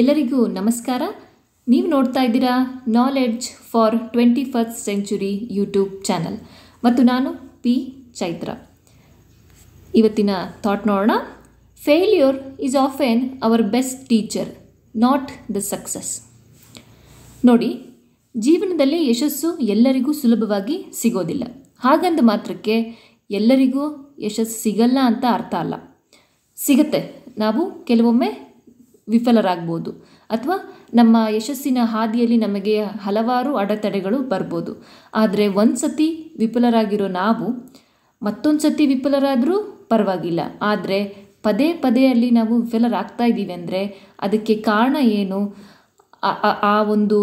ಎಲ್ಲರಿಗೂ ನಮಸ್ಕಾರ ನೀವು ನೋಡ್ತಾ ಇದ್ದೀರಾ knowledge for twenty first century YouTube channel ಮತ್ತು ನಾನು ಪಿ ಚೈತ್ರ ಇವತ್ತಿನ ಥಾಟ್ ನೋಡೋಣ failure is often our best teacher not the success ನೋಡಿ ಜೀವನದಲ್ಲಿ ಯಶಸ್ಸು ಎಲ್ಲರಿಗೂ ಸುಲಭವಾಗಿ ಸಿಗೋದಿಲ್ಲ ಹಾಗಂದ ಮಾತ್ರಕ್ಕೆ ಎಲ್ಲರಿಗೂ ಯಶಸ್ಸು ಸಿಗಲ್ಲ ಅಂತ ಅರ್ಥ ಅಲ್ಲ ಸಿಗತ್ತೆ ನಾವು ಕೆಲವೊಮ್ಮೆ ವಿಫಲರಾಗ್ಬೋದು ಅಥವಾ ನಮ್ಮ ಯಶಸ್ಸಿನ ಹಾದಿಯಲ್ಲಿ ನಮಗೆ ಹಲವಾರು ಅಡೆತಡೆಗಳು ಬರ್ಬೋದು ಆದರೆ ಒಂದು ಸತಿ ವಿಫಲರಾಗಿರೋ ನಾವು ಮತ್ತೊಂದು ಸತಿ ವಿಫಲರಾದರೂ ಪರವಾಗಿಲ್ಲ ಆದರೆ ಪದೇ ಪದೇ ಅಲ್ಲಿ ನಾವು ವಿಫಲರಾಗ್ತಾ ಇದ್ದೀವಿ ಅಂದರೆ ಅದಕ್ಕೆ ಕಾರಣ ಏನು ಆ ಒಂದು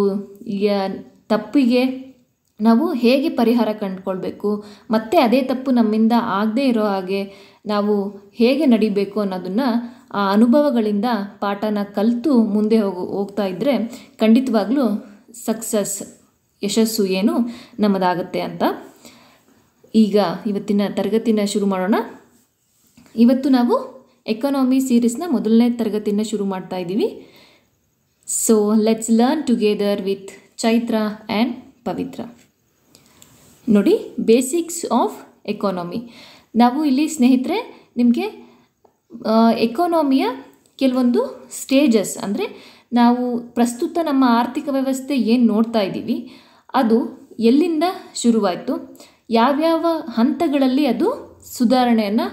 ತಪ್ಪಿಗೆ ನಾವು ಹೇಗೆ ಪರಿಹಾರ ಕಂಡುಕೊಳ್ಬೇಕು ಮತ್ತೆ ಅದೇ ತಪ್ಪು ನಮ್ಮಿಂದ ಆಗದೇ ಇರೋ ಹಾಗೆ ನಾವು ಹೇಗೆ ನಡಿಬೇಕು ಅನ್ನೋದನ್ನು ಆ ಅನುಭವಗಳಿಂದ ಪಾಠನ ಕಲಿತು ಮುಂದೆ ಹೋಗು ಹೋಗ್ತಾ ಇದ್ದರೆ ಖಂಡಿತವಾಗ್ಲೂ ಸಕ್ಸಸ್ ಯಶಸ್ಸು ಏನು ನಮ್ಮದಾಗುತ್ತೆ ಅಂತ ಈಗ ಇವತ್ತಿನ ತರಗತಿನ ಶುರು ಮಾಡೋಣ ಇವತ್ತು ನಾವು ಎಕನಾಮಿ ಸೀರೀಸ್ನ ಮೊದಲನೇ ತರಗತಿನ ಶುರು ಮಾಡ್ತಾ ಇದ್ದೀವಿ so let's learn together with Chaitra and Pavitra ನೋಡಿ ಬೇಸಿಕ್ಸ್ ಆಫ್ ಎಕಾನಮಿ ನಾವು ಇಲ್ಲಿ ಸ್ನೇಹಿತರೆ ನಿಮಗೆ ಎಕಾನಮಿಯ ಕೆಲವೊಂದು ಸ್ಟೇಜಸ್ ಅಂದರೆ ನಾವು ಪ್ರಸ್ತುತ ನಮ್ಮ ಆರ್ಥಿಕ ವ್ಯವಸ್ಥೆ ಏನು ನೋಡ್ತಾ ಇದ್ದೀವಿ ಅದು ಎಲ್ಲಿಂದ ಶುರುವಾಯಿತು ಯಾವ್ಯಾವ ಹಂತಗಳಲ್ಲಿ ಅದು ಸುಧಾರಣೆಯನ್ನು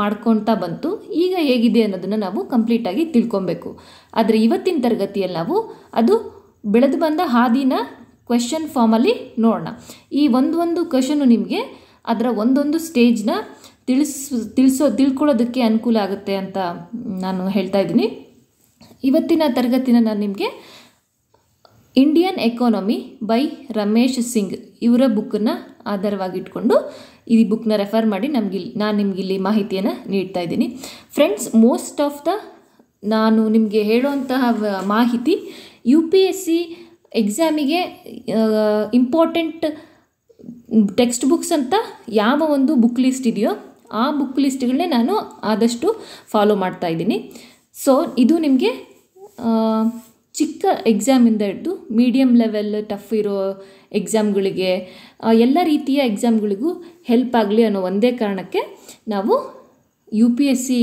ಮಾಡ್ಕೊತಾ ಬಂತು ಈಗ ಹೇಗಿದೆ ಅನ್ನೋದನ್ನು ನಾವು ಕಂಪ್ಲೀಟಾಗಿ ತಿಳ್ಕೊಬೇಕು ಆದರೆ ಇವತ್ತಿನ ತರಗತಿಯಲ್ಲಿ ನಾವು ಅದು ಬೆಳೆದು ಬಂದ ಹಾದಿನ ಕ್ವೆಶನ್ ಫಾರ್ಮಲ್ಲಿ ನೋಡೋಣ ಈ ಒಂದೊಂದು ಕ್ವೆಶನು ನಿಮಗೆ ಅದರ ಒಂದೊಂದು ಸ್ಟೇಜ್ನ ತಿಳಿಸ್ ತಿಳಿಸೋ ತಿಳ್ಕೊಳ್ಳೋದಕ್ಕೆ ಅನುಕೂಲ ಆಗುತ್ತೆ ಅಂತ ನಾನು ಹೇಳ್ತಾ ಇದ್ದೀನಿ ಇವತ್ತಿನ ತರಗತಿನ ನಾನು ನಿಮಗೆ Indian economy by Ramesh Singh ಇವರ ಬುಕ್ಕನ್ನು ಆಧಾರವಾಗಿಟ್ಕೊಂಡು ಈ ಬುಕ್ನ ರೆಫರ್ ಮಾಡಿ ನಮಗಿಲ್ಲಿ ನಾನು ನಿಮಗಿಲ್ಲಿ ಮಾಹಿತಿಯನ್ನು ನೀಡ್ತಾ ಇದ್ದೀನಿ ಫ್ರೆಂಡ್ಸ್ ಮೋಸ್ಟ್ ಆಫ್ ದ ನಾನು ನಿಮಗೆ ಹೇಳುವಂತಹ ಮಾಹಿತಿ ಯು ಪಿ ಎಸ್ ಸಿ ಎಕ್ಸಾಮಿಗೆ ಇಂಪಾರ್ಟೆಂಟ್ ಟೆಕ್ಸ್ಟ್ ಬುಕ್ಸ್ ಅಂತ ಯಾವ ಒಂದು ಬುಕ್ ಲಿಸ್ಟ್ ಇದೆಯೋ ಆ ಬುಕ್ ಲಿಸ್ಟ್ಗಳನ್ನೇ ನಾನು ಆದಷ್ಟು ಫಾಲೋ ಮಾಡ್ತಾ ಇದ್ದೀನಿ ಸೊ ಇದು ನಿಮಗೆ ಚಿಕ್ಕ ಎಕ್ಸಾಮಿಂದ ಹಿಡಿದು ಮೀಡಿಯಮ್ ಲೆವೆಲ್ ಟಫ್ ಇರೋ ಎಕ್ಸಾಮ್ಗಳಿಗೆ ಎಲ್ಲ ರೀತಿಯ ಎಕ್ಸಾಮ್ಗಳಿಗೂ ಹೆಲ್ಪ್ ಆಗಲಿ ಅನ್ನೋ ಒಂದೇ ಕಾರಣಕ್ಕೆ ನಾವು ಯು ಪಿ ಎಸ್ ಸಿ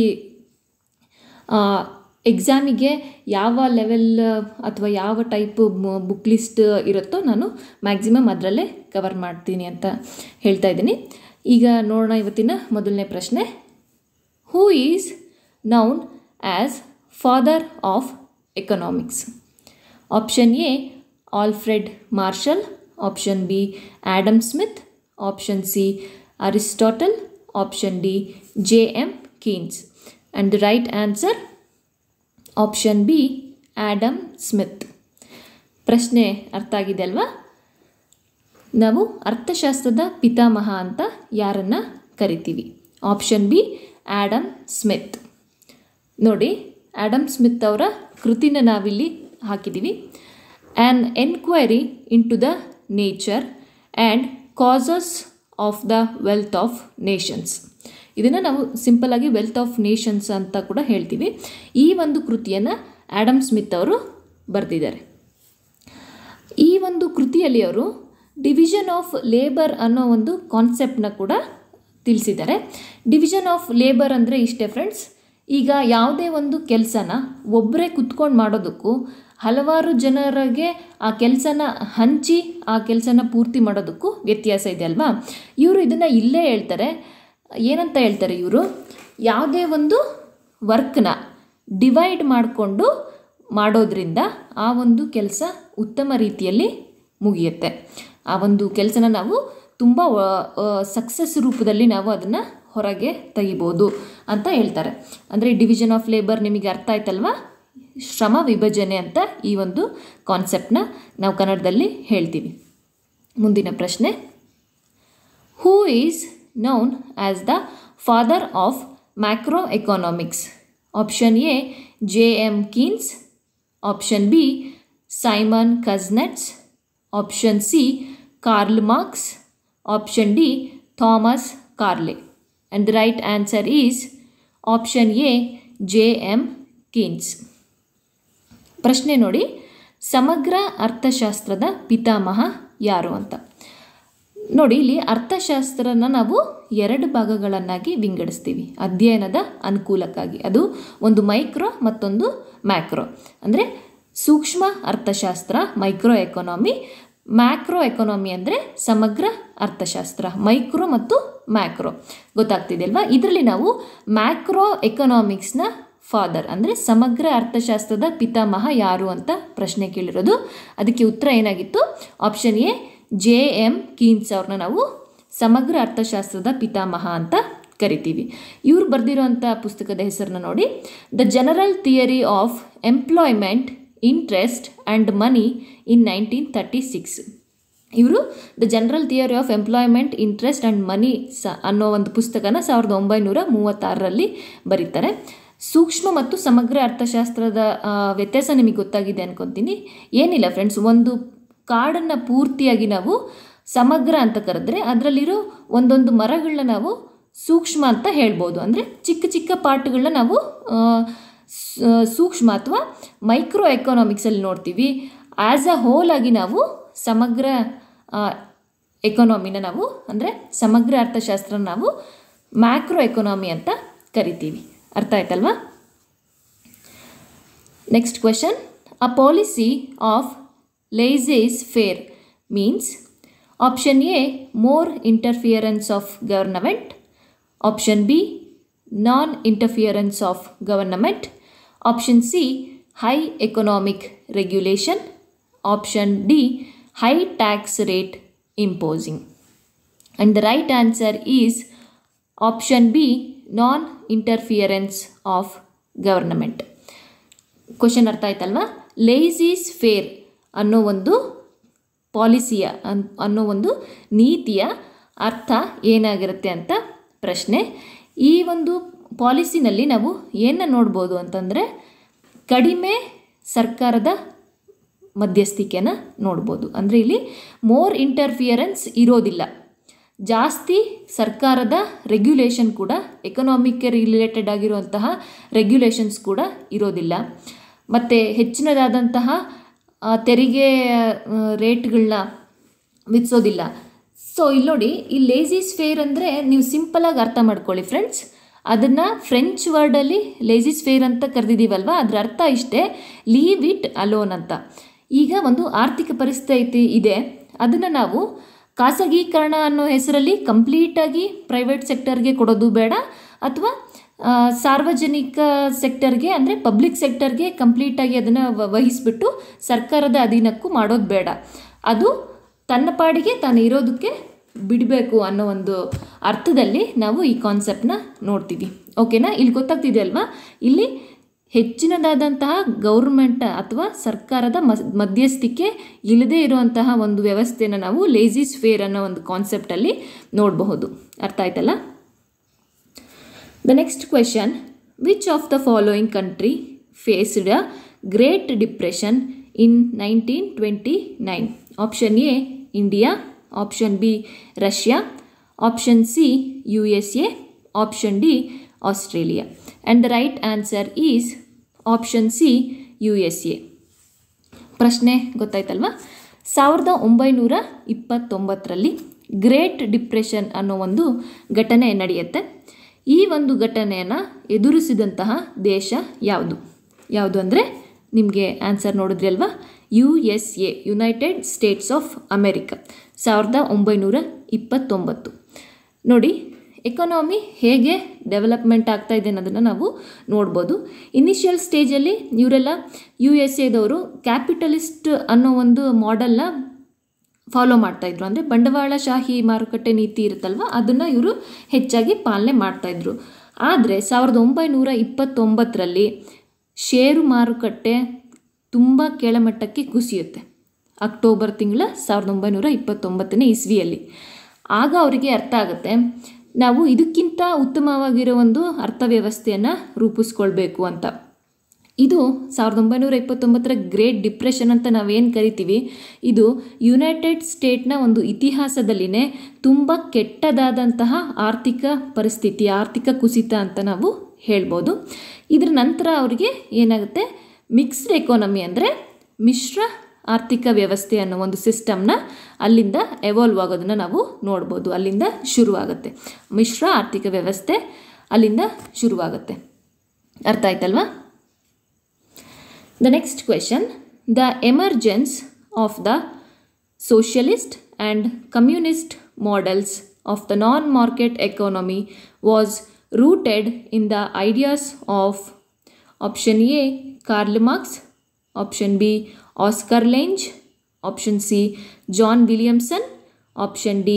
ಎಕ್ಸಾಮಿಗೆ ಯಾವ ಲೆವೆಲ್ ಅಥವಾ ಯಾವ ಟೈಪ್ ಬುಕ್ ಲಿಸ್ಟ್ ಇರುತ್ತೋ ನಾನು ಮ್ಯಾಕ್ಸಿಮಮ್ ಅದರಲ್ಲೇ ಕವರ್ ಮಾಡ್ತೀನಿ ಅಂತ ಹೇಳ್ತಾ ಇದ್ದೀನಿ ಈಗ ನೋಡೋಣ ಇವತ್ತಿನ ಮೊದಲನೇ ಪ್ರಶ್ನೆ who is known as father of economics option A Alfred Marshall option B Adam Smith option C Aristotle option D J M Keynes and the right answer option B Adam Smith ಪ್ರಶ್ನೆ ಅರ್ಥ ಆಗಿದೆ ಅಲ್ವಾ ನಾವು ಅರ್ಥಶಾಸ್ತ್ರದ ಪಿತಾಮಹ ಅಂತ ಯಾರನ್ನು ಕರಿತೀವಿ ಆಪ್ಷನ್ ಬಿ ಆ್ಯಡಮ್ ಸ್ಮಿತ್ ನೋಡಿ ಆ್ಯಡಮ್ ಸ್ಮಿತ್ ಅವರ ಕೃತಿನ ನಾವಿಲ್ಲಿ ಹಾಕಿದ್ದೀವಿ an enquiry into the nature and causes of the wealth of nations ಇದನ್ನು ನಾವು ಆಗಿ ವೆಲ್ತ್ ಆಫ್ ನೇಷನ್ಸ್ ಅಂತ ಕೂಡ ಹೇಳ್ತೀವಿ ಈ ಒಂದು ಕೃತಿಯನ್ನು ಆ್ಯಡಮ್ ಸ್ಮಿತ್ ಅವರು ಬರೆದಿದ್ದಾರೆ ಈ ಒಂದು ಕೃತಿಯಲ್ಲಿ ಅವರು ಡಿವಿಷನ್ ಆಫ್ ಲೇಬರ್ ಅನ್ನೋ ಒಂದು ಕಾನ್ಸೆಪ್ಟನ್ನ ಕೂಡ ತಿಳಿಸಿದ್ದಾರೆ ಡಿವಿಷನ್ ಆಫ್ ಲೇಬರ್ ಅಂದರೆ ಇಷ್ಟೇ ಫ್ರೆಂಡ್ಸ್ ಈಗ ಯಾವುದೇ ಒಂದು ಕೆಲಸನ ಒಬ್ಬರೇ ಕುತ್ಕೊಂಡು ಮಾಡೋದಕ್ಕೂ ಹಲವಾರು ಜನರಿಗೆ ಆ ಕೆಲಸನ ಹಂಚಿ ಆ ಕೆಲಸನ ಪೂರ್ತಿ ಮಾಡೋದಕ್ಕೂ ವ್ಯತ್ಯಾಸ ಇದೆ ಅಲ್ವಾ ಇವರು ಇದನ್ನು ಇಲ್ಲೇ ಹೇಳ್ತಾರೆ ಏನಂತ ಹೇಳ್ತಾರೆ ಇವರು ಯಾವುದೇ ಒಂದು ವರ್ಕ್ನ ಡಿವೈಡ್ ಮಾಡಿಕೊಂಡು ಮಾಡೋದ್ರಿಂದ ಆ ಒಂದು ಕೆಲಸ ಉತ್ತಮ ರೀತಿಯಲ್ಲಿ ಮುಗಿಯುತ್ತೆ ಆ ಒಂದು ಕೆಲಸನ ನಾವು ತುಂಬ ಸಕ್ಸಸ್ ರೂಪದಲ್ಲಿ ನಾವು ಅದನ್ನು ಹೊರಗೆ ತೆಗಿಬೋದು ಅಂತ ಹೇಳ್ತಾರೆ ಅಂದರೆ ಡಿವಿಷನ್ ಆಫ್ ಲೇಬರ್ ನಿಮಗೆ ಅರ್ಥ ಆಯ್ತಲ್ವಾ ಶ್ರಮ ವಿಭಜನೆ ಅಂತ ಈ ಒಂದು ಕಾನ್ಸೆಪ್ಟನ್ನ ನಾವು ಕನ್ನಡದಲ್ಲಿ ಹೇಳ್ತೀವಿ ಮುಂದಿನ ಪ್ರಶ್ನೆ who is known as the father of macroeconomics option A J M Keynes option B Simon Kuznets option C Karl Marx option D Thomas Carlyle and the right answer is option A J M Keynes ಪ್ರಶ್ನೆ ನೋಡಿ ಸಮಗ್ರ ಅರ್ಥಶಾಸ್ತ್ರದ ಪಿತಾಮಹ ಯಾರು ಅಂತ ನೋಡಿ ಇಲ್ಲಿ ಅರ್ಥಶಾಸ್ತ್ರನ ನಾವು ಎರಡು ಭಾಗಗಳನ್ನಾಗಿ ವಿಂಗಡಿಸ್ತೀವಿ ಅಧ್ಯಯನದ ಅನುಕೂಲಕ್ಕಾಗಿ ಅದು ಒಂದು ಮೈಕ್ರೋ ಮತ್ತೊಂದು ಮ್ಯಾಕ್ರೋ ಅಂದರೆ ಸೂಕ್ಷ್ಮ ಅರ್ಥಶಾಸ್ತ್ರ ಮೈಕ್ರೋ ಎಕಾನಮಿ ಮ್ಯಾಕ್ರೋ ಎಕನಾಮಿ ಅಂದರೆ ಸಮಗ್ರ ಅರ್ಥಶಾಸ್ತ್ರ ಮೈಕ್ರೋ ಮತ್ತು ಮ್ಯಾಕ್ರೋ ಗೊತ್ತಾಗ್ತಿದೆಯಲ್ವಾ ಇದರಲ್ಲಿ ನಾವು ಮ್ಯಾಕ್ರೋ ಎಕನಾಮಿಕ್ಸ್ನ ಫಾದರ್ ಅಂದರೆ ಸಮಗ್ರ ಅರ್ಥಶಾಸ್ತ್ರದ ಪಿತಾಮಹ ಯಾರು ಅಂತ ಪ್ರಶ್ನೆ ಕೇಳಿರೋದು ಅದಕ್ಕೆ ಉತ್ತರ ಏನಾಗಿತ್ತು option A J M Keynes ಅವ್ರನ್ನ ನಾವು ಸಮಗ್ರ ಅರ್ಥಶಾಸ್ತ್ರದ ಪಿತಾಮಹ ಅಂತ ಕರಿತೀವಿ ಇವರು ಬರೆದಿರೋಂಥ ಪುಸ್ತಕದ ಹೆಸರನ್ನ ನೋಡಿ the general theory of employment interest and money in nineteen thirty six ಇವರು the general theory of employment interest and money ಸ ಅನ್ನೋ ಒಂದು ಪುಸ್ತಕನ ಸಾವಿರದ ಒಂಬೈನೂರ ಮೂವತ್ತಾರರಲ್ಲಿ ಬರೀತಾರೆ ಸೂಕ್ಷ್ಮ ಮತ್ತು ಸಮಗ್ರ ಅರ್ಥಶಾಸ್ತ್ರದ ವ್ಯತ್ಯಾಸ ನಿಮಗೆ ಗೊತ್ತಾಗಿದೆ ಅನ್ಕೊತೀನಿ ಏನಿಲ್ಲ ಫ್ರೆಂಡ್ಸ್ ಒಂದು ಕಾಡನ್ನು ಪೂರ್ತಿಯಾಗಿ ನಾವು ಸಮಗ್ರ ಅಂತ ಕರೆದ್ರೆ ಅದರಲ್ಲಿರೋ ಒಂದೊಂದು ಮರಗಳನ್ನ ನಾವು ಸೂಕ್ಷ್ಮ ಅಂತ ಹೇಳ್ಬೋದು ಅಂದರೆ ಚಿಕ್ಕ ಚಿಕ್ಕ ಪಾರ್ಟ್ಗಳನ್ನ ನಾವು ಸೂಕ್ಷ್ಮ ಅಥವಾ ಮೈಕ್ರೋ ಎಕನಾಮಿಕ್ಸಲ್ಲಿ ನೋಡ್ತೀವಿ ಆ್ಯಸ್ ಅ ಹೋಲ್ ಆಗಿ ನಾವು ಸಮಗ್ರ ಎಕನಾಮಿನ ನಾವು ಅಂದರೆ ಸಮಗ್ರ ಅರ್ಥಶಾಸ್ತ್ರ ನಾವು ಮ್ಯಾಕ್ರೋ ಎಕನಾಮಿ ಅಂತ ಕರಿತೀವಿ ಅರ್ಥ ಆಯ್ತಲ್ವಾ next question a policy of laissez faire means option A more interference of government option B non interference of government option C high economic regulation option D high tax rate imposing and the right answer is option B non interference of government question ಅರ್ಥ ಆಯ್ತಲ್ವಾ ಲೇಝ್ is fair ಅನ್ನೋ ಒಂದು ಪಾಲಿಸಿಯ ಅನ್ ಅನ್ನೋ ಒಂದು ನೀತಿಯ ಅರ್ಥ ಏನಾಗಿರುತ್ತೆ ಅಂತ ಪ್ರಶ್ನೆ ಈ ಒಂದು ಪಾಲಿಸಿನಲ್ಲಿ ನಾವು ಏನನ್ನ ನೋಡ್ಬೋದು ಅಂತಂದರೆ ಕಡಿಮೆ ಸರ್ಕಾರದ ಮಧ್ಯಸ್ಥಿಕೆನ ನೋಡ್ಬೋದು ಅಂದರೆ ಇಲ್ಲಿ ಮೋರ್ ಇಂಟರ್ಫಿಯರೆನ್ಸ್ ಇರೋದಿಲ್ಲ ಜಾಸ್ತಿ ಸರ್ಕಾರದ ರೆಗ್ಯುಲೇಷನ್ ಕೂಡ ಎಕನಾಮಿಕ್ಗೆ ರಿಲೇಟೆಡ್ ಆಗಿರುವಂತಹ ರೆಗ್ಯುಲೇಷನ್ಸ್ ಕೂಡ ಇರೋದಿಲ್ಲ ಮತ್ತು ಹೆಚ್ಚಿನದಾದಂತಹ ತೆರಿಗೆ ರೇಟ್ಗಳನ್ನ ವಿಧಿಸೋದಿಲ್ಲ ಸೊ ಇಲ್ಲಿ ನೋಡಿ ಈ ಲೇಝೀಸ್ ಫೇರ್ ಅಂದರೆ ನೀವು ಸಿಂಪಲಾಗಿ ಅರ್ಥ ಮಾಡ್ಕೊಳ್ಳಿ ಫ್ರೆಂಡ್ಸ್ ಅದನ್ನು ಫ್ರೆಂಚ್ ವರ್ಡಲ್ಲಿ ಲೇಜಿಸ್ಫೇರ್ ಅಂತ ಕರೆದಿದ್ದೀವಲ್ವ ಅದರ ಅರ್ಥ ಇಷ್ಟೇ ಲೀವ್ ಇಟ್ ಅಲೋನ್ ಅಂತ ಈಗ ಒಂದು ಆರ್ಥಿಕ ಪರಿಸ್ಥಿತಿ ಇದೆ ಅದನ್ನು ನಾವು ಖಾಸಗೀಕರಣ ಅನ್ನೋ ಹೆಸರಲ್ಲಿ ಕಂಪ್ಲೀಟಾಗಿ ಪ್ರೈವೇಟ್ ಸೆಕ್ಟರ್ಗೆ ಕೊಡೋದು ಬೇಡ ಅಥವಾ ಸಾರ್ವಜನಿಕ ಸೆಕ್ಟರ್ಗೆ ಅಂದರೆ ಪಬ್ಲಿಕ್ ಸೆಕ್ಟರ್ಗೆ ಕಂಪ್ಲೀಟಾಗಿ ಅದನ್ನು ವಹಿಸಿಬಿಟ್ಟು ಸರ್ಕಾರದ ಅಧೀನಕ್ಕೂ ಮಾಡೋದು ಬೇಡ ಅದು ತನ್ನ ಪಾಡಿಗೆ ತಾನು ಇರೋದಕ್ಕೆ ಬಿಡಬೇಕು ಅನ್ನೋ ಒಂದು ಅರ್ಥದಲ್ಲಿ ನಾವು ಈ ಕಾನ್ಸೆಪ್ಟನ್ನ ನೋಡ್ತೀವಿ ಓಕೆನಾ ಇಲ್ಲಿ ಗೊತ್ತಾಗ್ತಿದೆ ಅಲ್ವಾ ಇಲ್ಲಿ ಹೆಚ್ಚಿನದಾದಂತಹ ಗೌರ್ಮೆಂಟ್ ಅಥವಾ ಸರ್ಕಾರದ ಮಧ್ಯಸ್ಥಿಕೆ ಇಲ್ಲದೇ ಇರುವಂತಹ ಒಂದು ವ್ಯವಸ್ಥೆಯನ್ನು ನಾವು ಲೇಜಿ ಸ್ಫೇರ್ ಅನ್ನೋ ಒಂದು ಕಾನ್ಸೆಪ್ಟಲ್ಲಿ ನೋಡಬಹುದು ಅರ್ಥ ಆಯ್ತಲ್ಲ the next question which of the following country faced a great depression in nineteen twenty nine option A India option B Russia option C U S A option D Australia and the right answer is option C U S A ಪ್ರಶ್ನೆ ಗೊತ್ತಾಯ್ತಲ್ವಾ ಸಾವಿರದ ಒಂಬೈನೂರ ಇಪ್ಪತ್ತೊಂಬತ್ತರಲ್ಲಿ great depression ಅನ್ನೋ ಒಂದು ಘಟನೆ ನಡೆಯುತ್ತೆ ಈ ಒಂದು ಘಟನೆಯನ್ನು ಎದುರಿಸಿದಂತಹ ದೇಶ ಯಾವುದು ಯಾವುದು ಅಂದರೆ ನಿಮಗೆ ಆನ್ಸರ್ ನೋಡಿದ್ರಿ ಅಲ್ವಾ U S A United States of America ಸಾವಿರದ ಒಂಬೈನೂರ ಇಪ್ಪತ್ತೊಂಬತ್ತು ನೋಡಿ ಎಕನಾಮಿ ಹೇಗೆ ಡೆವಲಪ್ಮೆಂಟ್ ಆಗ್ತಾ ಇದೆ ಅನ್ನೋದನ್ನು ನಾವು ನೋಡ್ಬೋದು ಇನಿಷಿಯಲ್ ಸ್ಟೇಜಲ್ಲಿ ಇವರೆಲ್ಲ ಯು ಎಸ್ ಎದವರು ಕ್ಯಾಪಿಟಲಿಸ್ಟ್ ಅನ್ನೋ ಒಂದು ಮಾಡೆಲ್ನ ಫಾಲೋ ಮಾಡ್ತಾಯಿದ್ರು ಅಂದರೆ ಬಂಡವಾಳಶಾಹಿ ಮಾರುಕಟ್ಟೆ ನೀತಿ ಇರುತ್ತಲ್ವ ಅದನ್ನು ಇವರು ಹೆಚ್ಚಾಗಿ ಪಾಲನೆ ಮಾಡ್ತಾಯಿದ್ರು ಆದರೆ ಸಾವಿರದ ಒಂಬೈನೂರ ಇಪ್ಪತ್ತೊಂಬತ್ತರಲ್ಲಿ ಷೇರು ಮಾರುಕಟ್ಟೆ ತುಂಬ ಕೆಳಮಟ್ಟಕ್ಕೆ ಕುಸಿಯುತ್ತೆ ಅಕ್ಟೋಬರ್ ತಿಂಗಳ ಸಾವಿರದ ಒಂಬೈನೂರ ಇಪ್ಪತ್ತೊಂಬತ್ತನೇ ಇಸ್ವಿಯಲ್ಲಿ ಆಗ ಅವರಿಗೆ ಅರ್ಥ ಆಗುತ್ತೆ ನಾವು ಇದಕ್ಕಿಂತ ಉತ್ತಮವಾಗಿರೋ ಒಂದು ಅರ್ಥವ್ಯವಸ್ಥೆಯನ್ನು ರೂಪಿಸ್ಕೊಳ್ಬೇಕು ಅಂತ ಇದು ಸಾವಿರದ ಒಂಬೈನೂರ ಇಪ್ಪತ್ತೊಂಬತ್ತರ ಗ್ರೇಟ್ ಡಿಪ್ರೆಷನ್ ಅಂತ ನಾವೇನು ಕರಿತೀವಿ ಇದು ಯುನೈಟೆಡ್ ಸ್ಟೇಟ್ನ ಒಂದು ಇತಿಹಾಸದಲ್ಲಿನೇ ತುಂಬ ಕೆಟ್ಟದಾದಂತಹ ಆರ್ಥಿಕ ಪರಿಸ್ಥಿತಿ ಆರ್ಥಿಕ ಕುಸಿತ ಅಂತ ನಾವು ಹೇಳ್ಬೋದು ಇದರ ನಂತರ ಅವರಿಗೆ ಏನಾಗುತ್ತೆ ಮಿಕ್ಸ್ಡ್ ಎಕಾನಮಿ ಅಂದರೆ ಮಿಶ್ರ ಆರ್ಥಿಕ ವ್ಯವಸ್ಥೆ ಅನ್ನೋ ಒಂದು ಸಿಸ್ಟಮ್ನ ಅಲ್ಲಿಂದ ಎವಾಲ್ವ್ ಆಗೋದನ್ನು ನಾವು ನೋಡ್ಬೋದು ಅಲ್ಲಿಂದ ಶುರುವಾಗುತ್ತೆ ಮಿಶ್ರ ಆರ್ಥಿಕ ವ್ಯವಸ್ಥೆ ಅಲ್ಲಿಂದ ಶುರುವಾಗುತ್ತೆ ಅರ್ಥ ಆಯ್ತಲ್ವಾ the next question the emergence of the socialist and communist models of the non market economy was rooted in the ideas of option A Karl Marx, option B Oscar Lange, option C John Williamson, option D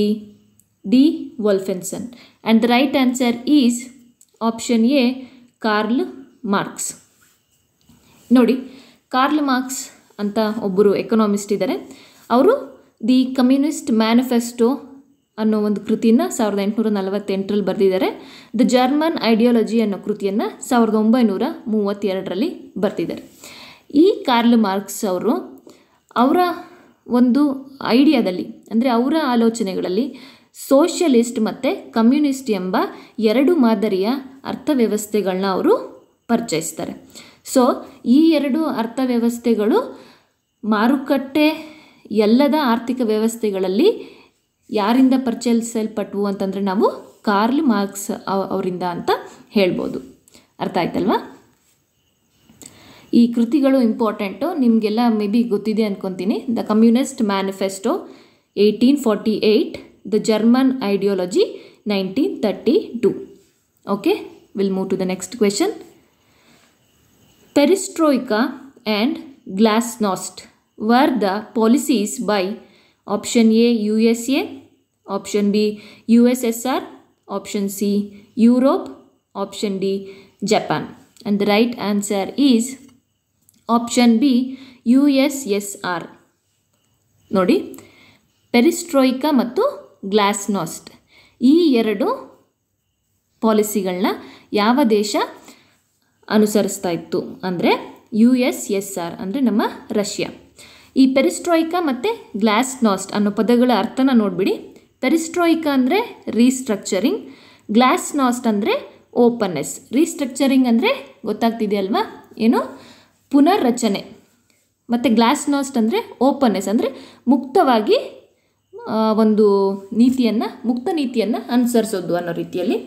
D Wolfenson and the right answer is option A Karl Marx. ನೋಡಿ Karl Marx ಅಂತ ಒಬ್ಬರು economist ಇದ್ದಾರೆ ಅವರು the communist manifesto ಅನ್ನೋ ಒಂದು ಕೃತಿಯನ್ನು ಸಾವಿರದ ಎಂಟುನೂರ ನಲವತ್ತೆಂಟರಲ್ಲಿ ಬರೆದಿದ್ದಾರೆ ದ ಜರ್ಮನ್ ಐಡಿಯಾಲಜಿ ಅನ್ನೋ ಕೃತಿಯನ್ನು ಸಾವಿರದ ಒಂಬೈನೂರ ಮೂವತ್ತೆರಡರಲ್ಲಿ ಬರೆದಿದ್ದಾರೆ ಈ ಕಾರ್ಲ್ ಮಾರ್ಕ್ಸ್ ಅವರು ಅವರ ಒಂದು ಐಡಿಯಾದಲ್ಲಿ ಅಂದರೆ ಅವರ ಆಲೋಚನೆಗಳಲ್ಲಿ ಸೋಷಿಯಲಿಸ್ಟ್ ಮತ್ತು ಕಮ್ಯುನಿಸ್ಟ್ ಎಂಬ ಎರಡು ಮಾದರಿಯ ಅರ್ಥವ್ಯವಸ್ಥೆಗಳನ್ನ ಅವರು ಪರಿಚಯಿಸ್ತಾರೆ ಸೊ ಈ ಎರಡು ಅರ್ಥವ್ಯವಸ್ಥೆಗಳು ಮಾರುಕಟ್ಟೆ ಎಲ್ಲದ ಆರ್ಥಿಕ ವ್ಯವಸ್ಥೆಗಳಲ್ಲಿ ಯಾರಿಂದ ಪರಿಚಯಿಸಲ್ಪಟ್ಟವು ಅಂತಂದರೆ ನಾವು ಕಾರ್ಲ್ ಮಾರ್ಕ್ಸ್ ಅವರಿಂದ ಅಂತ ಹೇಳ್ಬೋದು ಅರ್ಥ ಆಯ್ತಲ್ವಾ ಈ ಕೃತಿಗಳು ಇಂಪಾರ್ಟೆಂಟು ನಿಮಗೆಲ್ಲ ಮೇ ಬಿ ಗೊತ್ತಿದೆ ಅಂದ್ಕೊತೀನಿ the communist manifesto eighteen forty eight the German ideology nineteen thirty two okay will move to the next question perestroika and glasnost were the policies by option A U S A option B U S S R option C Europe option D Japan and the right answer is option B U S S R ನೋಡಿ perestroika ಮತ್ತು ಗ್ಲಾಸ್ನಾಸ್ಟ್ ಈ ಎರಡು ಪಾಲಿಸಿಗಳನ್ನ ಯಾವ ದೇಶ ಅನುಸರಿಸ್ತಾ ಇತ್ತು ಅಂದರೆ you S S R ಅಂದರೆ ನಮ್ಮ ರಷ್ಯಾ ಈ ಪೆರಿಸ್ಟ್ರಾಯಿಕ ಮತ್ತು ಗ್ಲಾಸ್ನಾಸ್ಟ್ ಅನ್ನೋ ಪದಗಳ ಅರ್ಥನ ನೋಡಿಬಿಡಿ ಪೆರಿಸ್ಟ್ರಾಯಿಕ ಅಂದರೆ ರೀಸ್ಟ್ರಕ್ಚರಿಂಗ್ ಗ್ಲಾಸ್ನಾಸ್ಟ್ ಅಂದರೆ ಓಪನ್ನೆಸ್ ರೀಸ್ಟ್ರಕ್ಚರಿಂಗ್ ಅಂದರೆ ಗೊತ್ತಾಗ್ತಿದೆಯಲ್ವಾ ಏನು ಪುನರ್ರಚನೆ ಮತ್ತು ಗ್ಲಾಸ್ನಾಸ್ಟ್ ಅಂದರೆ ಓಪನ್ನೆಸ್ ಅಂದರೆ ಮುಕ್ತವಾಗಿ ಒಂದು ನೀತಿಯನ್ನು ಮುಕ್ತ ನೀತಿಯನ್ನು ಅನುಸರಿಸೋದು ಅನ್ನೋ ರೀತಿಯಲ್ಲಿ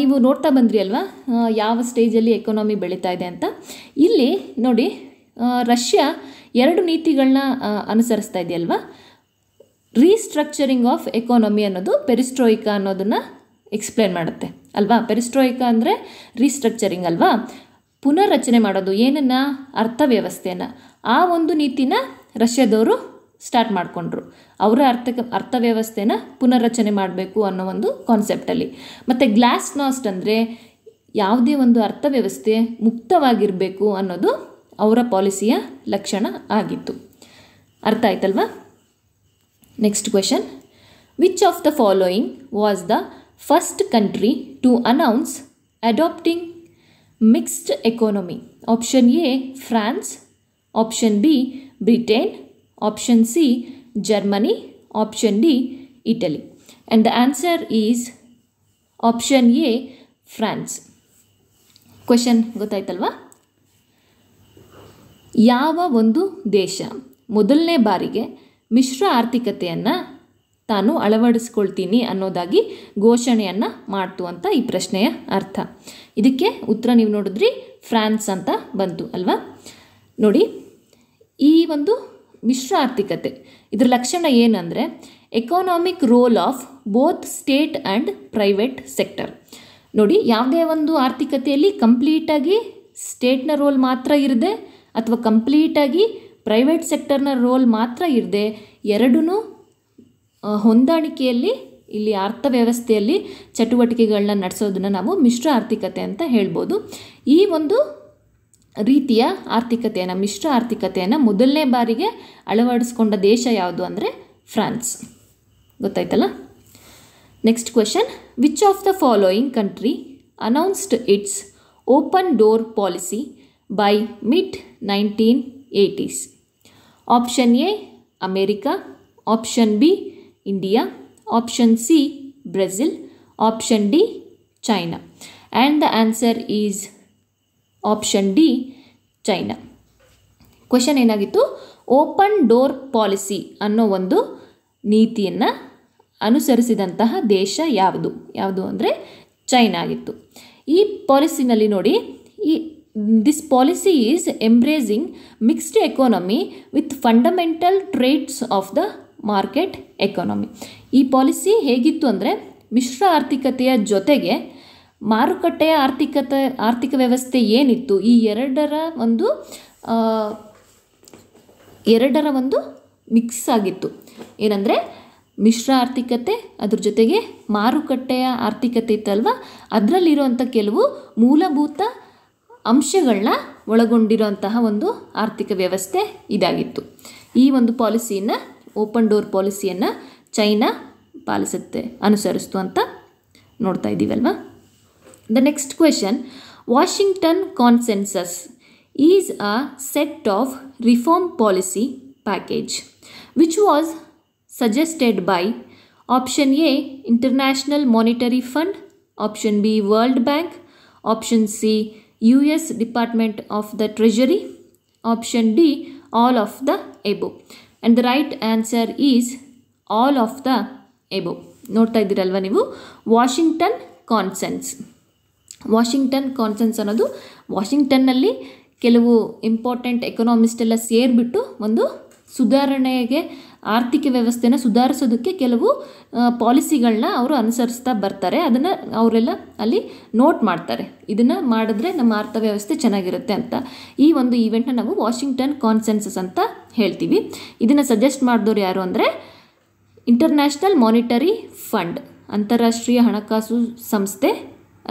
ನೀವು ನೋಡ್ತಾ ಬಂದ್ರಿ ಅಲ್ವಾ ಯಾವ ಸ್ಟೇಜಲ್ಲಿ ಎಕಾನಮಿ ಬೆಳೀತಾ ಇದೆ ಅಂತ ಇಲ್ಲಿ ನೋಡಿ ರಷ್ಯಾ ಎರಡು ನೀತಿಗಳನ್ನ ಅನುಸರಿಸ್ತಾ ಇದೆಯಲ್ವಾ ರೀಸ್ಟ್ರಕ್ಚರಿಂಗ್ ಆಫ್ ಎಕಾನಮಿ ಅನ್ನೋದು ಪೆರಿಸ್ಟ್ರೋಯಿಕ ಅನ್ನೋದನ್ನು ಎಕ್ಸ್ಪ್ಲೇನ್ ಮಾಡುತ್ತೆ ಅಲ್ವಾ ಪೆರಿಸ್ಟ್ರೋಯಿಕಾ ಅಂದರೆ ರೀಸ್ಟ್ರಕ್ಚರಿಂಗ್ ಅಲ್ವಾ ಪುನರ್ರಚನೆ ಮಾಡೋದು ಏನನ್ನ ಅರ್ಥವ್ಯವಸ್ಥೆಯನ್ನು ಆ ಒಂದು ನೀತಿನ ರಷ್ಯಾದವರು ಸ್ಟಾರ್ಟ್ ಮಾಡಿಕೊಂಡ್ರು ಅವರ ಅರ್ಥ ಅರ್ಥವ್ಯವಸ್ಥೆನ ಪುನರ್ರಚನೆ ಮಾಡಬೇಕು ಅನ್ನೋ ಒಂದು ಕಾನ್ಸೆಪ್ಟಲ್ಲಿ ಮತ್ತು ಗ್ಲಾಸ್ ನಾಸ್ಟ್ ಅಂದರೆ ಯಾವುದೇ ಒಂದು ಅರ್ಥವ್ಯವಸ್ಥೆ ಮುಕ್ತವಾಗಿರಬೇಕು ಅನ್ನೋದು ಅವರ ಪಾಲಿಸಿಯ ಲಕ್ಷಣ ಆಗಿತ್ತು ಅರ್ಥ ಆಯ್ತಲ್ವಾ next question which of the following was the first country to announce adapting mixed economy option A France option B Britain option C Germany option D Italy and the answer is option A France question ಗೊತ್ತಾಯ್ತಲ್ವಾ ಯಾವ ಒಂದು ದೇಶ ಮೊದಲನೇ ಬಾರಿಗೆ ಮಿಶ್ರ ಆರ್ಥಿಕತೆಯನ್ನು ತಾನು ಅಳವಡಿಸ್ಕೊಳ್ತೀನಿ ಅನ್ನೋದಾಗಿ ಘೋಷಣೆಯನ್ನು ಮಾಡ್ತು ಅಂತ ಈ ಪ್ರಶ್ನೆಯ ಅರ್ಥ ಇದಕ್ಕೆ ಉತ್ತರ ನೀವು ನೋಡಿದ್ರಿ ಫ್ರಾನ್ಸ್ ಅಂತ ಬಂತು ಅಲ್ವಾ ನೋಡಿ ಈ ಒಂದು ಮಿಶ್ರ ಆರ್ಥಿಕತೆ ಇದರ ಲಕ್ಷಣ ಏನಂದರೆ economic role of both state and private sector ನೋಡಿ ಯಾವುದೇ ಒಂದು ಆರ್ಥಿಕತೆಯಲ್ಲಿ ಕಂಪ್ಲೀಟಾಗಿ ಸ್ಟೇಟ್ನ ರೋಲ್ ಮಾತ್ರ ಇರದೆ ಅಥವಾ ಕಂಪ್ಲೀಟಾಗಿ ಪ್ರೈವೇಟ್ ಸೆಕ್ಟರ್ನ ರೋಲ್ ಮಾತ್ರ ಇರದೆ ಎರಡೂ ಹೊಂದಾಣಿಕೆಯಲ್ಲಿ ಇಲ್ಲಿ ಅರ್ಥವ್ಯವಸ್ಥೆಯಲ್ಲಿ ಚಟುವಟಿಕೆಗಳನ್ನ ನಡೆಸೋದನ್ನು ನಾವು ಮಿಶ್ರ ಆರ್ಥಿಕತೆ ಅಂತ ಹೇಳ್ಬೋದು ಈ ಒಂದು ರೀತಿಯ ಆರ್ಥಿಕತೆಯನ್ನು ಮಿಶ್ರ ಆರ್ಥಿಕತೆಯನ್ನು ಮೊದಲನೇ ಬಾರಿಗೆ ಅಳವಡಿಸ್ಕೊಂಡ ದೇಶ ಯಾವುದು ಅಂದರೆ ಫ್ರಾನ್ಸ್ ಗೊತ್ತಾಯ್ತಲ್ಲ next question which of the following country announced its open door policy by mid nineteen eighties option A America option B India option C Brazil option D China and the answer is option D China question ಏನಾಗಿತ್ತು open door policy ಅನ್ನೋ ಒಂದು ನೀತಿಯನ್ನು ಅನುಸರಿಸಿದಂತಹ ದೇಶ ಯಾವುದು ಯಾವುದು ಅಂದರೆ China ಆಗಿತ್ತು ಈ ಪಾಲಿಸಿನಲ್ಲಿ ನೋಡಿ ಈ this policy is embracing mixed economy with fundamental trades of the market economy ಈ ಪಾಲಿಸಿ ಹೇಗಿತ್ತು ಅಂದರೆ ಮಿಶ್ರ ಆರ್ಥಿಕತೆಯ ಜೊತೆಗೆ ಮಾರುಕಟ್ಟೆಯ ಆರ್ಥಿಕತೆ ಆರ್ಥಿಕ ವ್ಯವಸ್ಥೆ ಏನಿತ್ತು ಈ ಎರಡರ ಒಂದು ಎರಡರ ಒಂದು ಮಿಕ್ಸ್ ಆಗಿತ್ತು ಏನಂದರೆ ಮಿಶ್ರ ಆರ್ಥಿಕತೆ ಅದರ ಜೊತೆಗೆ ಮಾರುಕಟ್ಟೆಯ ಆರ್ಥಿಕತೆ ಇತ್ತಲ್ವ ಅದರಲ್ಲಿರುವಂಥ ಕೆಲವು ಮೂಲಭೂತ ಅಂಶಗಳನ್ನ ಒಳಗೊಂಡಿರುವಂತಹ ಒಂದು ಆರ್ಥಿಕ ವ್ಯವಸ್ಥೆ ಇದಾಗಿತ್ತು ಈ ಒಂದು ಪಾಲಿಸಿಯನ್ನು ಓಪನ್ ಡೋರ್ ಪಾಲಿಸಿಯನ್ನು ಚೈನಾ ಪಾಲಿಸುತ್ತೆ ಅನುಸರಿಸ್ತು ಅಂತ ನೋಡ್ತಾ ಇದ್ದೀವಲ್ವಾ the next question Washington consensus is a set of reform policy package which was suggested by option A International Monetary Fund option B World Bank option C U S Department of the Treasury option D all of the above and the right answer is all of the above ನೋಡ್ತಾ ಇದ್ದೀರಲ್ವ ನೀವು Washington consensus Washington consensus ಅನ್ನೋದು ವಾಷಿಂಗ್ಟನ್ನಲ್ಲಿ ಕೆಲವು important economist ಎಲ್ಲ ಸೇರಿಬಿಟ್ಟು ಒಂದು ಸುಧಾರಣೆಗೆ ಆರ್ಥಿಕ ವ್ಯವಸ್ಥೆನ ಸುಧಾರಿಸೋದಕ್ಕೆ ಕೆಲವು ಪಾಲಿಸಿಗಳನ್ನ ಅವರು ಅನುಸರಿಸ್ತಾ ಬರ್ತಾರೆ ಅದನ್ನು ಅವರೆಲ್ಲ ಅಲ್ಲಿ ನೋಟ್ ಮಾಡ್ತಾರೆ ಇದನ್ನು ಮಾಡಿದ್ರೆ ನಮ್ಮ ಅರ್ಥವ್ಯವಸ್ಥೆ ಚೆನ್ನಾಗಿರುತ್ತೆ ಅಂತ ಈ ಒಂದು ಈವೆಂಟ್ನ ನಾವು ವಾಷಿಂಗ್ಟನ್ ಕಾನ್ಸೆನ್ಸಸ್ ಅಂತ ಹೇಳ್ತೀವಿ ಇದನ್ನು ಸಜೆಸ್ಟ್ ಮಾಡಿದವರು ಯಾರು ಅಂದರೆ ಇಂಟರ್ನ್ಯಾಷನಲ್ ಮಾನಿಟರಿ ಫಂಡ್ ಅಂತಾರಾಷ್ಟ್ರೀಯ ಹಣಕಾಸು ಸಂಸ್ಥೆ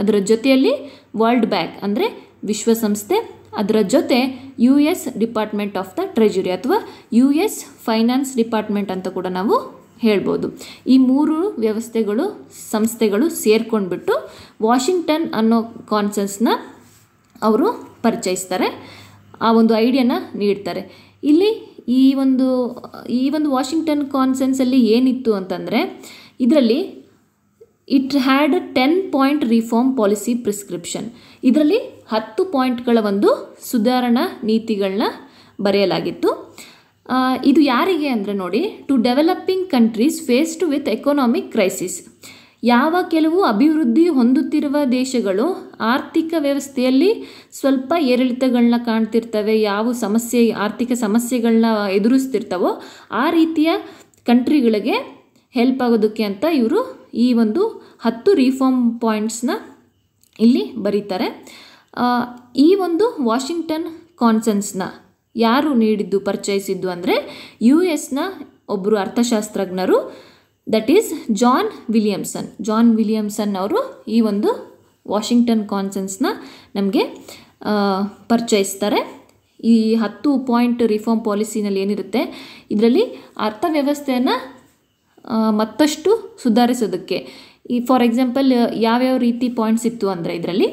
ಅದರ ಜೊತೆಯಲ್ಲಿ ವರ್ಲ್ಡ್ ಬ್ಯಾಂಕ್ ಅಂದರೆ ವಿಶ್ವಸಂಸ್ಥೆ ಅದರ ಜೊತೆ U S Department of the Treasury ಅಥವಾ ಯು ಎಸ್ ಫೈನಾನ್ಸ್ ಡಿಪಾರ್ಟ್ಮೆಂಟ್ ಅಂತ ಕೂಡ ನಾವು ಹೇಳ್ಬೋದು ಈ ಮೂರು ವ್ಯವಸ್ಥೆಗಳು ಸಂಸ್ಥೆಗಳು ಸೇರ್ಕೊಂಡ್ಬಿಟ್ಟು ವಾಷಿಂಗ್ಟನ್ ಅನ್ನೋ ಕಾನ್ಸನ್ಸ್ನ ಅವರು ಪರಿಚಯಿಸ್ತಾರೆ ಆ ಒಂದು ಐಡಿಯಾನ ನೀಡ್ತಾರೆ ಇಲ್ಲಿ ಈ ಒಂದು ಈ ಒಂದು ವಾಷಿಂಗ್ಟನ್ ಕಾನ್ಸೆನ್ಸಲ್ಲಿ ಏನಿತ್ತು ಅಂತಂದರೆ ಇದರಲ್ಲಿ it had ten point reform policy prescription ಇದರಲ್ಲಿ ಹತ್ತು ಪಾಯಿಂಟ್ಗಳ ಒಂದು ಸುಧಾರಣಾ ನೀತಿಗಳನ್ನ ಬರೆಯಲಾಗಿತ್ತು ಇದು ಯಾರಿಗೆ ಅಂದರೆ ನೋಡಿ to developing countries faced with economic crisis ಯಾವ ಕೆಲವು ಅಭಿವೃದ್ಧಿ ಹೊಂದುತ್ತಿರುವ ದೇಶಗಳು ಆರ್ಥಿಕ ವ್ಯವಸ್ಥೆಯಲ್ಲಿ ಸ್ವಲ್ಪ ಏರಿಳಿತಗಳನ್ನ ಕಾಣ್ತಿರ್ತವೆ ಯಾವ ಸಮಸ್ಯೆ ಆರ್ಥಿಕ ಸಮಸ್ಯೆಗಳನ್ನ ಎದುರಿಸ್ತಿರ್ತವೋ ಆ ರೀತಿಯ ಕಂಟ್ರಿಗಳಿಗೆ ಹೆಲ್ಪ್ ಆಗೋದಕ್ಕೆ ಅಂತ ಇವರು ಈ ಒಂದು ಹತ್ತು ರಿಫಾರ್ಮ್ ಪಾಯಿಂಟ್ಸ್ನ ಇಲ್ಲಿ ಬರೀತಾರೆ ಈ ಒಂದು ವಾಷಿಂಗ್ಟನ್ ಕಾನ್ಸನ್ಸ್ನ ಯಾರು ನೀಡಿದ್ದು ಪರಿಚಯಿಸಿದ್ದು ಅಂದರೆ ಯು ಎಸ್ನ ಒಬ್ಬರು ಅರ್ಥಶಾಸ್ತ್ರಜ್ಞರು that is John Williamson John Williamson ಅವರು ಈ ಒಂದು ವಾಷಿಂಗ್ಟನ್ ಕಾನ್ಸನ್ಸ್ನ ನಮಗೆ ಪರಿಚಯಿಸ್ತಾರೆ ಈ ಹತ್ತು ಪಾಯಿಂಟ್ ರಿಫಾರ್ಮ್ ಪಾಲಿಸಿನಲ್ಲಿ ಏನಿರುತ್ತೆ ಇದರಲ್ಲಿ ಅರ್ಥವ್ಯವಸ್ಥೆಯನ್ನು ಮತ್ತಷ್ಟು ಸುಧಾರಿಸೋದಕ್ಕೆ ಈ ಫಾರ್ ಎಕ್ಸಾಂಪಲ್ ಯಾವ್ಯಾವ ರೀತಿ ಪಾಯಿಂಟ್ಸ್ ಇತ್ತು ಅಂದರೆ ಇದರಲ್ಲಿ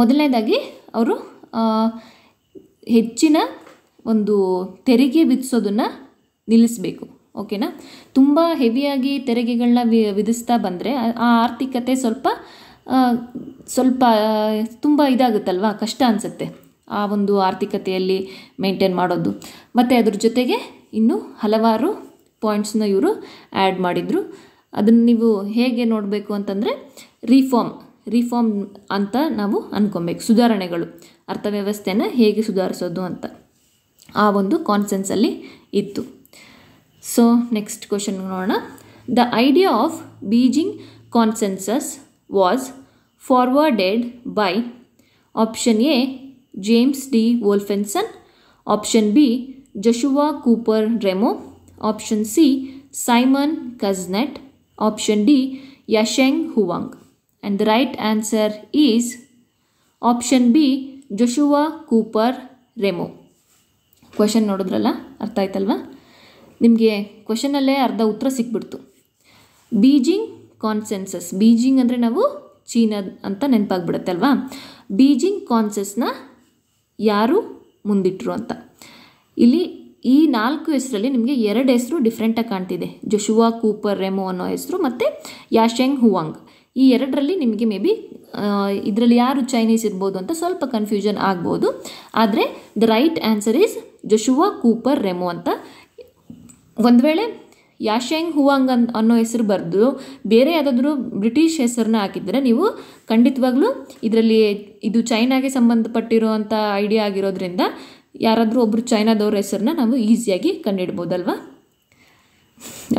ಮೊದಲನೇದಾಗಿ ಅವರು ಹೆಚ್ಚಿನ ಒಂದು ತೆರಿಗೆ ವಿಧಿಸೋದನ್ನು ನಿಲ್ಲಿಸಬೇಕು ಓಕೆನಾ ತುಂಬ ಹೆವಿಯಾಗಿ ತೆರಿಗೆಗಳನ್ನ ವಿ ವಿಧಿಸ್ತಾ ಬಂದರೆ ಆ ಆರ್ಥಿಕತೆ ಸ್ವಲ್ಪ ಸ್ವಲ್ಪ ತುಂಬ ಇದಾಗುತ್ತಲ್ವಾ ಕಷ್ಟ ಅನಿಸುತ್ತೆ ಆ ಒಂದು ಆರ್ಥಿಕತೆಯಲ್ಲಿ ಮೇಂಟೈನ್ ಮಾಡೋದು ಮತ್ತು ಅದ್ರ ಜೊತೆಗೆ ಇನ್ನೂ ಹಲವಾರು ಪಾಯಿಂಟ್ಸ್ನ ಇವರು ಆ್ಯಡ್ ಮಾಡಿದರು ಅದನ್ನು ನೀವು ಹೇಗೆ ನೋಡಬೇಕು ಅಂತಂದರೆ ರಿಫಾರ್ಮ್ ರಿಫಾರ್ಮ್ ಅಂತ ನಾವು ಅಂದ್ಕೊಬೇಕು ಸುಧಾರಣೆಗಳು ಅರ್ಥವ್ಯವಸ್ಥೆನ ಹೇಗೆ ಸುಧಾರಿಸೋದು ಅಂತ ಆ ಒಂದು ಕಾನ್ಸೆನ್ಸಲ್ಲಿ ಇತ್ತು ಸೊ ನೆಕ್ಸ್ಟ್ ಕ್ವಶನ್ ನೋಡೋಣ the idea of Beijing consensus was forwarded by option A James D Wolfensohn option B Joshua Cooper Ramo option C Simon Kuznets option D Yasheng Huang And the right answer is option B Joshua Cooper Ramo question ನೋಡಿದ್ರಲ್ಲ ಅರ್ಥ ಆಯ್ತಲ್ವಾ ನಿಮಗೆ ಕ್ವಶನಲ್ಲೇ ಅರ್ಧ ಉತ್ತರ ಸಿಕ್ಬಿಡ್ತು Beijing consensus Beijing ಅಂದರೆ ನಾವು China ಅಂತ ನೆನಪಾಗ್ಬಿಡುತ್ತೆ ಅಲ್ವಾ ಬೀಜಿಂಗ್ ಕಾನ್ಸೆಸ್ನ ಯಾರು ಮುಂದಿಟ್ಟರು ಅಂತ ಇಲ್ಲಿ ಈ ನಾಲ್ಕು ಹೆಸರಲ್ಲಿ ನಿಮಗೆ ಎರಡು ಹೆಸರು ಡಿಫ್ರೆಂಟಾಗಿ ಕಾಣ್ತಿದೆ ಜೊಶುವಾ ಕೂಪರ್ ರೆಮೋ ಅನ್ನೋ ಹೆಸರು ಮತ್ತು ಯಾಶೆಂಗ್ ಹುವಾಂಗ್ ಈ ಎರಡರಲ್ಲಿ ನಿಮಗೆ ಮೇ ಬಿ ಇದರಲ್ಲಿ ಯಾರು ಚೈನೀಸ್ ಇರ್ಬೋದು ಅಂತ ಸ್ವಲ್ಪ ಕನ್ಫ್ಯೂಷನ್ ಆಗ್ಬೋದು ಆದರೆ the right answer is Joshua Cooper Ramo ಅಂತ ಒಂದು ವೇಳೆ ಯಾಶೆಂಗ್ ಹುವಾಂಗ್ ಅನ್ ಅನ್ನೋ ಹೆಸರು ಬರೆದು ಬೇರೆ ಯಾವುದಾದ್ರೂ ಬ್ರಿಟಿಷ್ ಹೆಸರನ್ನ ಹಾಕಿದ್ರೆ ನೀವು ಖಂಡಿತವಾಗ್ಲೂ ಇದರಲ್ಲಿ ಇದು ಚೈನಾಗೆ ಸಂಬಂಧಪಟ್ಟಿರುವಂಥ ಐಡಿಯಾ ಆಗಿರೋದ್ರಿಂದ ಯಾರಾದರೂ ಒಬ್ಬರು ಚೈನಾದವ್ರ ಹೆಸರನ್ನ ನಾವು ಈಸಿಯಾಗಿ ಕಂಡಿಡ್ಬೋದಲ್ವಾ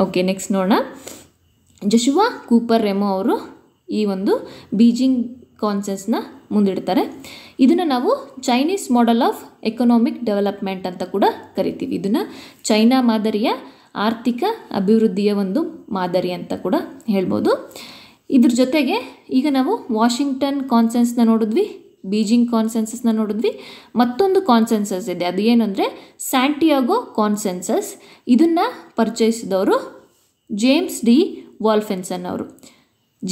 ಓಕೆ ನೆಕ್ಸ್ಟ್ ನೋಡೋಣ ಜಶುವಾ ಕೂಪರ್ ರೆಮೋ ಅವರು ಈ ಒಂದು ಬೀಜಿಂಗ್ ಕಾನ್ಸೆನ್ಸ್ನ ಮುಂದಿಡ್ತಾರೆ ಇದನ್ನು ನಾವು Chinese model of economic development ಅಂತ ಕೂಡ ಕರಿತೀವಿ ಇದನ್ನು ಚೈನಾ ಮಾದರಿಯ ಆರ್ಥಿಕ ಅಭಿವೃದ್ಧಿಯ ಒಂದು ಮಾದರಿ ಅಂತ ಕೂಡ ಹೇಳ್ಬೋದು ಇದ್ರ ಜೊತೆಗೆ ಈಗ ನಾವು ವಾಷಿಂಗ್ಟನ್ ಕಾನ್ಸೆನ್ಸ್ನ ನೋಡಿದ್ವಿ ಬೀಜಿಂಗ್ ಕಾನ್ಸೆನ್ಸಸ್ನ ನೋಡಿದ್ವಿ ಮತ್ತೊಂದು ಕಾನ್ಸೆನ್ಸಸ್ ಇದೆ ಅದು ಏನಂದರೆ ಸ್ಯಾಂಟಿಯಾಗೋ ಕಾನ್ಸೆನ್ಸಸ್ ಇದನ್ನು ಪರಿಚಯಿಸಿದವರು ಜೇಮ್ಸ್ ಡಿ ವಾಲ್ಫೆನ್ಸನ್ ಅವರು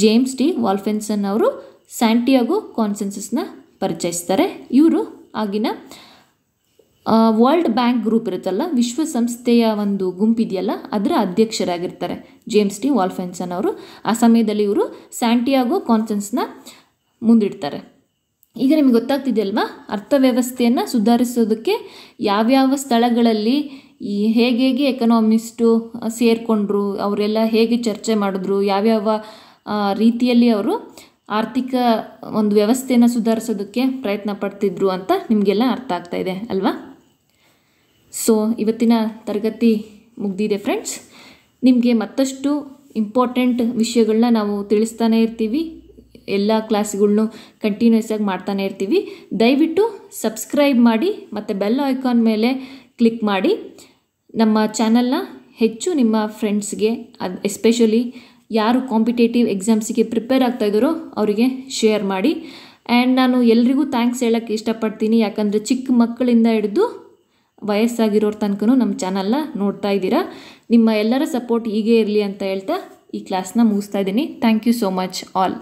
ಜೇಮ್ಸ್ ಡಿ ವಾಲ್ಫೆನ್ಸನ್ ಅವರು ಸ್ಯಾಂಟಿಯಾಗೋ ಕಾನ್ಸೆನ್ಸಸ್ನ ಪರಿಚಯಿಸ್ತಾರೆ ಇವರು ಆಗಿನ ವರ್ಲ್ಡ್ ಬ್ಯಾಂಕ್ ಗ್ರೂಪ್ ಇರುತ್ತಲ್ಲ ವಿಶ್ವಸಂಸ್ಥೆಯ ಒಂದು ಗುಂಪಿದೆಯಲ್ಲ ಅದರ ಅಧ್ಯಕ್ಷರಾಗಿರ್ತಾರೆ ಜೇಮ್ಸ್ ಡಿ ವಾಲ್ಫೆನ್ಸನ್ ಅವರು ಆ ಸಮಯದಲ್ಲಿ ಇವರು ಸ್ಯಾಂಟಿಯಾಗೋ ಕಾನ್ಸೆನ್ಸ್ನ ಮುಂದಿಡ್ತಾರೆ ಈಗ ನಿಮಗೆ ಗೊತ್ತಾಗ್ತಿದೆಯಲ್ವಾ ಅರ್ಥವ್ಯವಸ್ಥೆಯನ್ನು ಸುಧಾರಿಸೋದಕ್ಕೆ ಯಾವ್ಯಾವ ಸ್ಥಳಗಳಲ್ಲಿ ಈ ಹೇಗೆ ಹೇಗೆ ಎಕನಾಮಿಸ್ಟು ಸೇರಿಕೊಂಡ್ರು ಅವರೆಲ್ಲ ಹೇಗೆ ಚರ್ಚೆ ಮಾಡಿದ್ರು ಯಾವ್ಯಾವ ರೀತಿಯಲ್ಲಿ ಅವರು ಆರ್ಥಿಕ ಒಂದು ವ್ಯವಸ್ಥೆಯನ್ನು ಸುಧಾರಿಸೋದಕ್ಕೆ ಪ್ರಯತ್ನ ಪಡ್ತಿದ್ರು ಅಂತ ನಿಮಗೆಲ್ಲ ಅರ್ಥ ಆಗ್ತಾ ಇದೆ ಅಲ್ವಾ ಸೊ ಇವತ್ತಿನ ತರಗತಿ ಮುಗ್ದಿದೆ ಫ್ರೆಂಡ್ಸ್ ನಿಮಗೆ ಮತ್ತಷ್ಟು ಇಂಪಾರ್ಟೆಂಟ್ ವಿಷಯಗಳನ್ನ ನಾವು ತಿಳಿಸ್ತಾನೆ ಇರ್ತೀವಿ ಎಲ್ಲ ಕ್ಲಾಸ್ಗಳನ್ನೂ ಕಂಟಿನ್ಯೂಸ್ ಆಗಿ ಮಾಡ್ತಾನೆ ಇರ್ತೀವಿ ದಯವಿಟ್ಟು ಸಬ್ಸ್ಕ್ರೈಬ್ ಮಾಡಿ ಮತ್ತು ಬೆಲ್ ಐಕಾನ್ ಮೇಲೆ ಕ್ಲಿಕ್ ಮಾಡಿ ನಮ್ಮ ಚಾನಲ್ನ ಹೆಚ್ಚು ನಿಮ್ಮ ಫ್ರೆಂಡ್ಸ್ಗೆ ಅದು ಎಸ್ಪೆಷಲಿ ಯಾರು ಕಾಂಪಿಟೇಟಿವ್ ಎಕ್ಸಾಮ್ಸಿಗೆ ಪ್ರಿಪೇರ್ ಆಗ್ತಾ ಇದ್ದಾರೋ ಅವರಿಗೆ ಶೇರ್ ಮಾಡಿ ಆ್ಯಂಡ್ ನಾನು ಎಲ್ರಿಗೂ ಥ್ಯಾಂಕ್ಸ್ ಹೇಳೋಕ್ಕೆ ಇಷ್ಟಪಡ್ತೀನಿ ಯಾಕಂದರೆ ಚಿಕ್ಕ ಮಕ್ಕಳಿಂದ ಹಿಡಿದು ವಯಸ್ಸಾಗಿರೋರ ತನಕ ನಮ್ಮ ಚಾನಲ್ನ ನೋಡ್ತಾ ಇದ್ದೀರಾ ನಿಮ್ಮ ಎಲ್ಲರ ಸಪೋರ್ಟ್ ಹೀಗೆ ಇರಲಿ ಅಂತ ಹೇಳ್ತಾ ಈ ಕ್ಲಾಸ್ನ ಮುಗಿಸ್ತಾ ಇದ್ದೀನಿ thank you so much all